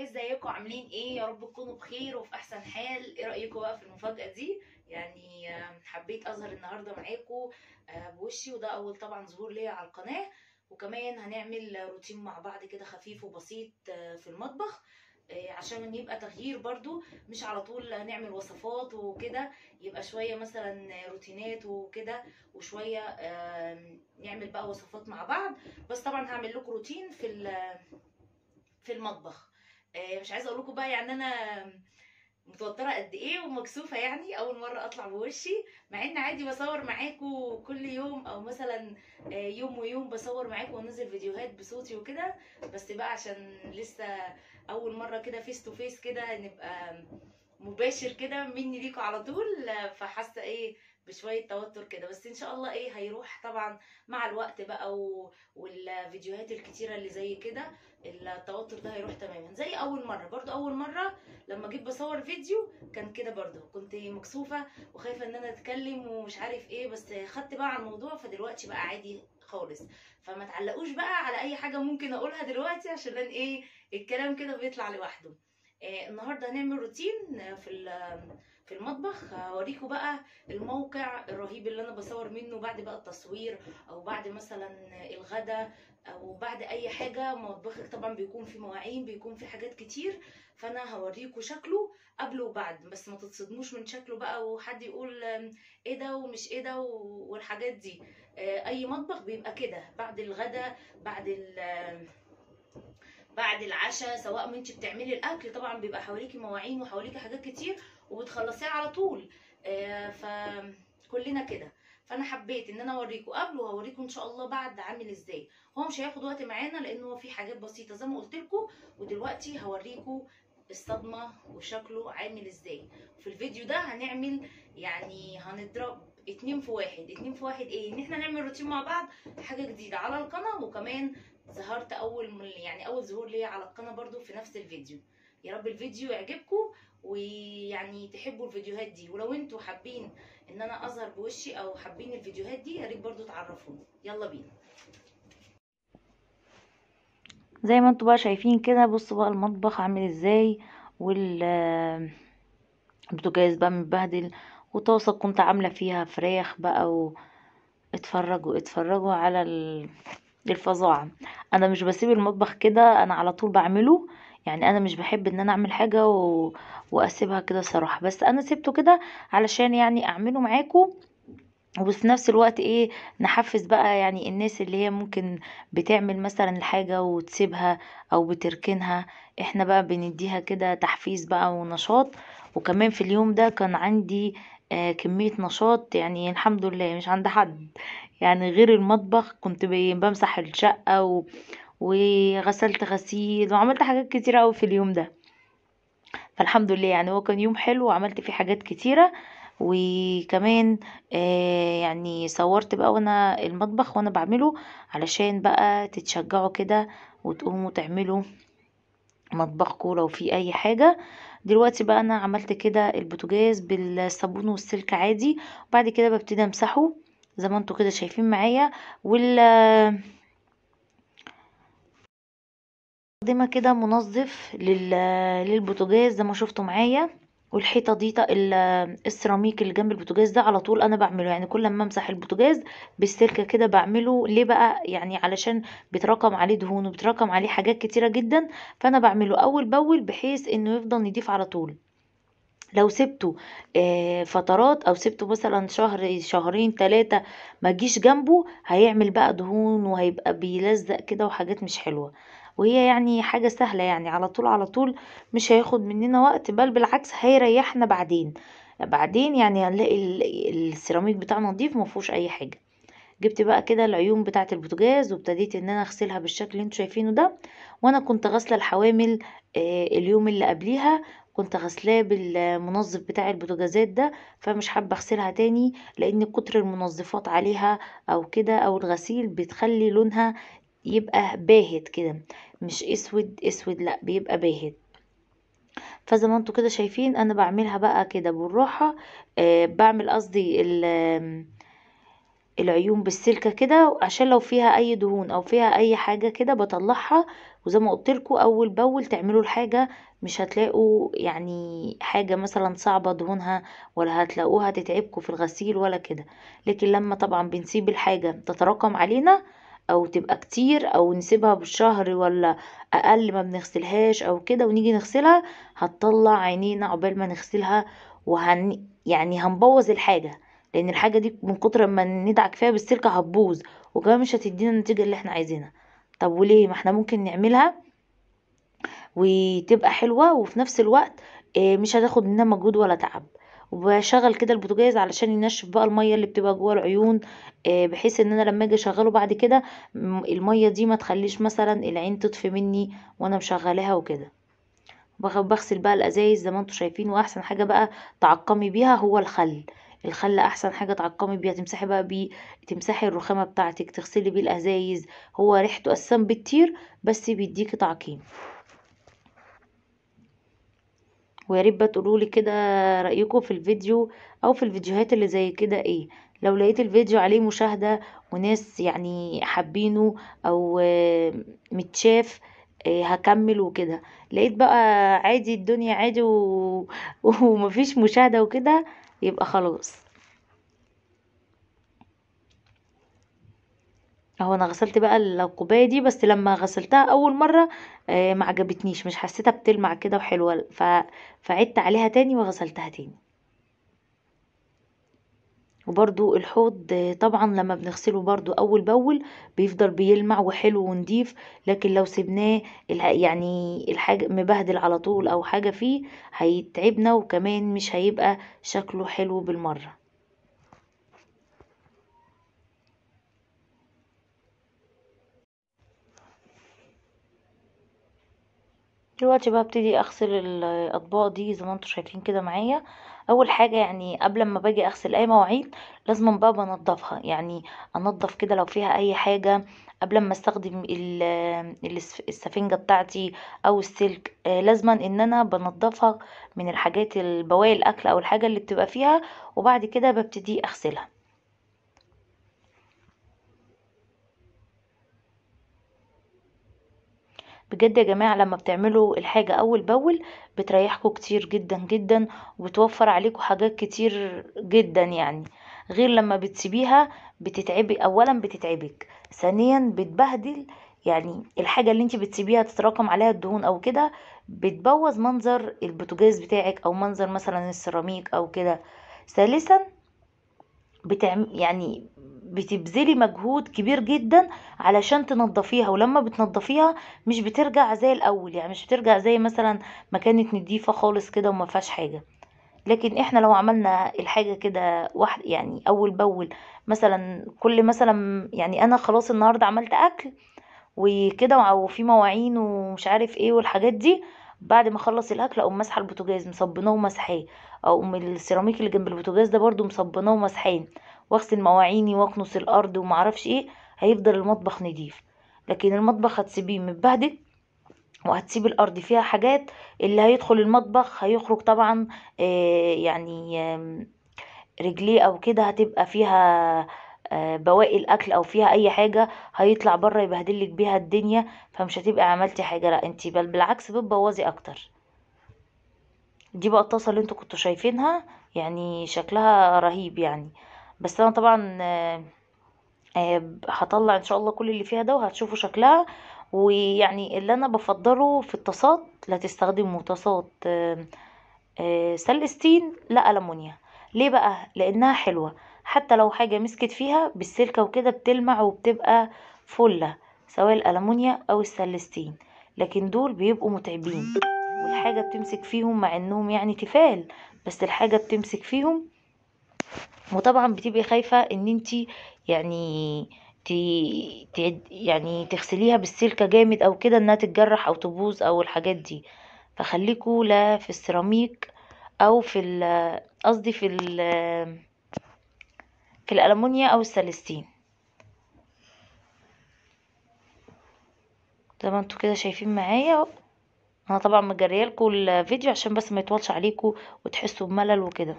ازيكم عاملين ايه يا رب تكونوا بخير وفي احسن حال ايه رايكم بقى في المفاجاه دي يعني حبيت اظهر النهارده معاكم آه، بوشي وده اول طبعا ظهور ليا على القناه وكمان هنعمل روتين مع بعض كده خفيف وبسيط آه، في المطبخ آه، عشان يبقى تغيير برضو مش على طول هنعمل وصفات وكده يبقى شوية مثلا روتينات وكده وشوية نعمل بقى وصفات مع بعض بس طبعا هعمل لكم روتين في في المطبخ آه، مش عايزه اقول لكم بقى يعني انا متوتره قد ايه ومكسوفه يعني اول مره اطلع بوشي مع ان عادي بصور معاكم كل يوم او مثلا آه، يوم ويوم بصور معاكم وانزل فيديوهات بصوتي وكده بس بقى عشان لسه اول مره كده فيس تو فيس كده نبقى مباشر كده مني ليكم على طول فحاسه ايه بشويه توتر كده بس ان شاء الله ايه هيروح طبعا مع الوقت بقى و... والفيديوهات الكتيره اللي زي كده التوتر ده هيروح تماما زي اول مره برضو اول مره لما جيت بصور فيديو كان كده برضو كنت مكسوفه وخايفه ان انا اتكلم ومش عارف ايه بس خدت بقى على الموضوع فدلوقتي بقى عادي خالص فما تعلقوش بقى على اي حاجه ممكن اقولها دلوقتي عشان ايه الكلام كده بيطلع لوحده آه، النهارده هنعمل روتين في في المطبخ هوريكم بقى الموقع الرهيب اللي انا بصور منه بعد بقى التصوير او بعد مثلا الغدا او بعد اي حاجه مطبخك طبعا بيكون في مواعين بيكون في حاجات كتير فانا هوريكم شكله قبل وبعد بس ما تتصدموش من شكله بقى وحد يقول ايه ده ومش ايه ده والحاجات دي آه، اي مطبخ بيبقى كده بعد الغدا بعد ال بعد العشاء سواء ما انت بتعملي الاكل طبعا بيبقى حواليكي مواعين وحواليكي حاجات كتير وبتخلصيه على طول آه، فكلنا كده فانا حبيت ان انا اوريكم قبل وهوريكم ان شاء الله بعد عامل ازاي هو مش هياخد وقت معانا لان هو في حاجات بسيطه زي ما قلت لكم ودلوقتي هوريكم الصدمه وشكله عامل ازاي في الفيديو ده هنعمل يعني هنضرب اتنين في واحد اتنين في واحد ايه ان احنا نعمل روتين مع بعض حاجه جديده على القناه وكمان ظهرت اول يعني اول ظهور ليا على القناه برده في نفس الفيديو يا رب الفيديو يعجبكم ويعني تحبوا الفيديوهات دي ولو انتوا حابين ان انا اظهر بوشي او حابين الفيديوهات دي يا ريت برضو تعرفوني يلا بينا زي ما انتوا بقى شايفين كده بصوا بقى المطبخ عامل ازاي وال بقى متبهدل وطاسه كنت عامله فيها فراخ بقى و... اتفرجوا اتفرجوا على الفظاعه انا مش بسيب المطبخ كده انا على طول بعمله يعني انا مش بحب ان انا اعمل حاجة و... واسيبها كده صراحة بس انا سبته كده علشان يعني اعمله معاكم وفي نفس الوقت ايه نحفز بقى يعني الناس اللي هي ممكن بتعمل مثلا الحاجة وتسيبها او بتركنها احنا بقى بنديها كده تحفيز بقى ونشاط وكمان في اليوم ده كان عندي آه كمية نشاط يعني الحمد لله مش عند حد يعني غير المطبخ كنت بمسح الشقة و... وغسلت غسيل وعملت حاجات كتيرة قوي في اليوم ده فالحمد لله يعني هو كان يوم حلو وعملت فيه حاجات كتيرة وكمان آه يعني صورت بقى وانا المطبخ وانا بعمله علشان بقى تتشجعوا كده وتقوموا تعملوا مطبخكم لو في اي حاجة دلوقتي بقى انا عملت كده البوتجاز بالصابون والسلك عادي وبعد كده ببتدي امسحه زي ما انتم كده شايفين معايا وال مستخدمة كده منظف للبوتجاز زي ما شفتوا معايا والحيطه دي السيراميك اللي جنب البوتاجاز ده على طول انا بعمله يعني كل ما امسح البوتاجاز بالسلكه كده بعمله ليه بقى يعني علشان بيتراكم عليه دهون وبيتراكم عليه حاجات كتيره جدا فانا بعمله اول باول بحيث انه يفضل نضيف على طول لو سبته آه، فترات او سبته مثلا شهر شهرين ثلاثة ما جيش جنبه هيعمل بقى دهون وهيبقى بيلزق كده وحاجات مش حلوة وهي يعني حاجة سهلة يعني على طول على طول مش هياخد مننا وقت بل بالعكس هيريحنا بعدين بعدين يعني هنلاقي السيراميك بتاعنا نضيف مفهوش اي حاجة جبت بقى كده العيون بتاعه البوتجاز وابتديت ان انا اغسلها بالشكل اللي انتوا شايفينه ده وانا كنت غاسله الحوامل آه، اليوم اللي قبليها كنت غسلاه بالمنظف بتاع البوتجازات ده فمش حابه اغسلها تاني لان كتر المنظفات عليها او كده او الغسيل بتخلي لونها يبقى باهت كده مش اسود اسود لا بيبقى باهت فزي ما انتم كده شايفين انا بعملها بقى كده بالراحه آه بعمل قصدي العيون بالسلكه كده عشان لو فيها اي دهون او فيها اي حاجه كده بطلعها وزي ما قلت لكم اول باول تعملوا الحاجه مش هتلاقوا يعني حاجه مثلا صعبه دهونها ولا هتلاقوها تتعبكم في الغسيل ولا كده لكن لما طبعا بنسيب الحاجه تتراكم علينا او تبقى كتير او نسيبها بالشهر ولا اقل ما بنغسلهاش او كده ونيجي نغسلها هتطلع عينينا عقبال ما نغسلها وهن يعني هنبوظ الحاجه لان الحاجه دي من كتر ما ندعك فيها بالسلكه هتبوظ وكمان مش هتدينا النتيجه اللي احنا عايزينها طب وليه ما احنا ممكن نعملها وتبقى حلوه وفي نفس الوقت آه، مش هتاخد مننا مجهود ولا تعب وبشغل كده البوتجاز علشان ينشف بقى الميه اللي بتبقى جوه العيون آه، بحيث ان انا لما اجي اشغله بعد كده الميه دي ما تخليش مثلا العين تطفي مني وانا مشغلاها وكده بغسل بقى الازايز زي ما انتم شايفين واحسن حاجه بقى تعقمي بيها هو الخل الخل احسن حاجه تعقمي بيها تمسحي بقى بيه تمسحي الرخامه بتاعتك تغسلي بيه الازايز هو ريحته اساسا بتطير بس بيديكي تعقيم وياريت بقى لي كده رأيكم في الفيديو او في الفيديوهات اللي زي كده ايه لو لقيت الفيديو عليه مشاهدة وناس يعني حابينه او متشاف آه، هكمل وكده لقيت بقى عادي الدنيا عادي و... ومفيش مشاهدة وكده يبقى خلاص اهو انا غسلت بقى الكوبايه دي بس لما غسلتها اول مره آه، ما عجبتنيش مش حسيتها بتلمع كده وحلوه ف... فعدت عليها تاني وغسلتها تاني وبرضو الحوض آه، طبعا لما بنغسله برضو اول باول بيفضل بيلمع وحلو ونضيف لكن لو سيبناه يعني الحاجة مبهدل على طول او حاجة فيه هيتعبنا وكمان مش هيبقى شكله حلو بالمرة دلوقتي بقى ابتدي اغسل الاطباق دي زي ما انتم شايفين كده معايا اول حاجه يعني قبل ما باجي اغسل اي مواعين لازم بقى بنضفها يعني انضف كده لو فيها اي حاجه قبل ما استخدم السفنجه بتاعتي او السلك آه، لازما ان انا بنضفها من الحاجات البواقي الاكل او الحاجه اللي بتبقى فيها وبعد كده ببتدي اغسلها بجد يا جماعة لما بتعملوا الحاجة أول بأول بتريحكوا كتير جدا جدا وبتوفر عليكم حاجات كتير جدا يعني غير لما بتسيبيها بتتعبي أولا بتتعبك ثانيا بتبهدل يعني الحاجة اللي انت بتسيبيها تتراكم عليها الدهون او كده بتبوظ منظر البوتجاز بتاعك او منظر مثلا السيراميك او كده ثالثا بتعم يعني بتبذلي مجهود كبير جدا علشان تنضفيها ولما بتنضفيها مش بترجع زي الاول يعني مش بترجع زي مثلا ما كانت نضيفه خالص كده وما فيهاش حاجه لكن احنا لو عملنا الحاجه كده واحد يعني اول باول مثلا كل مثلا يعني انا خلاص النهارده عملت اكل وكده وفي مواعين ومش عارف ايه والحاجات دي بعد ما اخلص الاكل اقوم ماسحه البوتاجاز مصبناه ومسحاه اقوم السيراميك اللي جنب البوتاجاز ده برضو مصبناه ومسحاه واغسل مواعيني واكنس الارض ومعرفش ايه هيفضل المطبخ نضيف لكن المطبخ هتسيبيه متبهدل وهتسيب الارض فيها حاجات اللي هيدخل المطبخ هيخرج طبعا آه، يعني رجليه او كده هتبقى فيها آه، بواقي الاكل او فيها اي حاجه هيطلع بره يبهدلك بيها الدنيا فمش هتبقى عملتي حاجه لا انت بل بالعكس بتبوظي اكتر دي بقى الطاسه اللي انتوا كنتوا شايفينها يعني شكلها رهيب يعني بس انا طبعا آه، آه، هطلع ان شاء الله كل اللي فيها ده وهتشوفوا شكلها ويعني اللي انا بفضله في الطاسات لا تستخدموا طاسات آه، سلستين لا المونيا ليه بقى لانها حلوه حتى لو حاجه مسكت فيها بالسلكه وكده بتلمع وبتبقى فله سواء الالمونيا او السلستين لكن دول بيبقوا متعبين والحاجه بتمسك فيهم مع انهم يعني تفال بس الحاجه بتمسك فيهم وطبعا بتبقي خايفة ان انتي يعني يعني تغسليها بالسلكة جامد او كده انها تتجرح او تبوظ او الحاجات دي فخليكوا لا في السيراميك او في قصدي في في الالمونيا او السلستين زي ما انتوا كده شايفين معايا انا طبعا لكم الفيديو عشان بس ما يطولش عليكم وتحسوا بملل وكده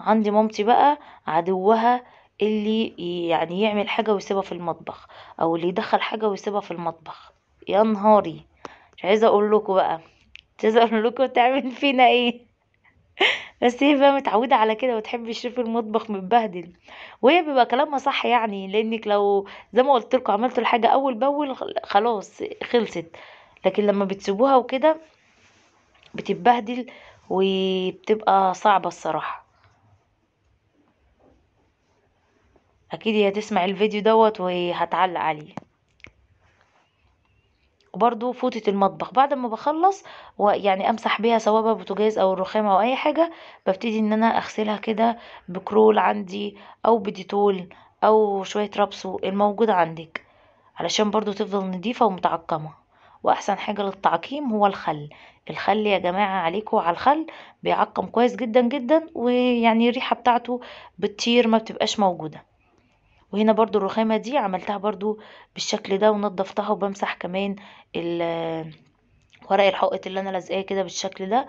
عندي مامتي بقى عدوها اللي يعني يعمل حاجة ويسيبها في المطبخ او اللي يدخل حاجة ويسيبها في المطبخ يا نهاري مش عايزة اقول لكم بقى مش عايزة اقول لكم تعمل فينا ايه بس هي بقى متعودة على كده وتحب تشوف المطبخ متبهدل وهي بيبقى كلامها صح يعني لانك لو زي ما قلت لكم عملتوا الحاجة اول باول خلاص خلصت لكن لما بتسيبوها وكده بتتبهدل وبتبقى صعبة الصراحة اكيد هي هتسمع الفيديو دوت وهتعلق عليه وبرضو فوطة المطبخ بعد ما بخلص ويعني امسح بيها سواء بقى بوتاجاز او الرخامة او اي حاجة ببتدي ان انا اغسلها كده بكرول عندي او بديتول او شوية رابسو الموجود عندك علشان برضو تفضل نضيفة ومتعقمة واحسن حاجة للتعقيم هو الخل الخل يا جماعة عليكوا على الخل بيعقم كويس جدا جدا ويعني الريحة بتاعته بتطير ما بتبقاش موجودة وهنا برضو الرخامة دي عملتها برضو بالشكل ده ونضفتها وبمسح كمان ورق الحائط اللي انا لازقاه كده بالشكل ده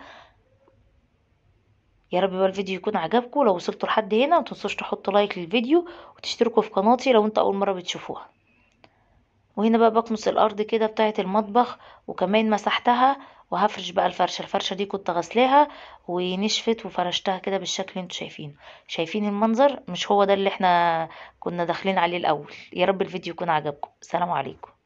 يا رب الفيديو يكون عجبكم لو وصلتوا لحد هنا ما تنسوش تحطوا لايك للفيديو وتشتركوا في قناتي لو انت اول مره بتشوفوها وهنا بقى بكنس الارض كده بتاعه المطبخ وكمان مسحتها وهفرش بقى الفرشة الفرشة دي كنت غسلاها ونشفت وفرشتها كده بالشكل اللي انتوا شايفينه شايفين المنظر مش هو ده اللي احنا كنا داخلين عليه الاول يا رب الفيديو يكون عجبكم سلام عليكم